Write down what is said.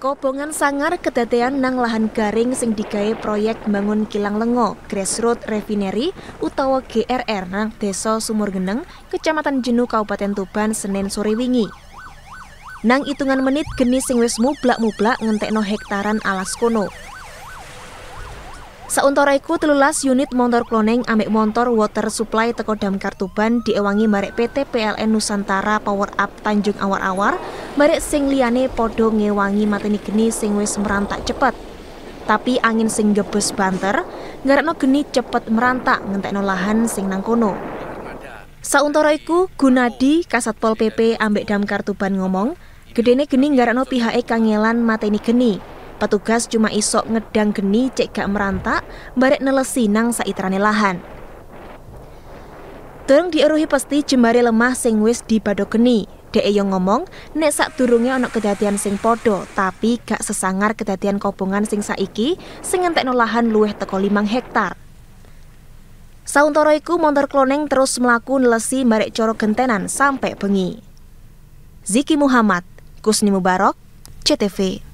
Kobongan sangar kedadean nang lahan garing sing digawe proyek bangun kilang lengo Grassroot Refinery utawa GRR nang Desa geneng, Kecamatan Jenu Kabupaten Tuban Senin sore wingi. Nang hitungan menit geni sing wis mublak-mublak ngentekno hektaran alas kono. Sauntara iku telulas unit motor kloneng amek motor water supply teko Damkar Tuban diewangi marek PT PLN Nusantara Power Up Tanjung Awar-Awar Barek sing liyane padha ngewangi mateni geni sing wis merantak cepet. Tapi angin sing gebes banter nggarakno geni cepet merantak ngentekno lahan sing nang kono. Sauntara iku Gunadi Kasat Pol PP ambek Damkar Tuban ngomong, gedene geni nggarakno pihake kangelan mateni geni. Petugas cuma isok ngedang geni cek gak merantak, barek nelesi nang saitrane lahan. Tereng dieruhi pasti jembare lemah sing wis badok geni, Dek yo ngomong, nek sak durunge ana kedadian sing padha, tapi gak sesangar kedatian kobongan sing saiki sing ngentekno lahan luwih teko 5 hektar. Sauntara motor kloneng terus mlaku nelesi marek coro gentenan sampai bengi. Ziki Muhammad, Kusni Mubarok, CTV.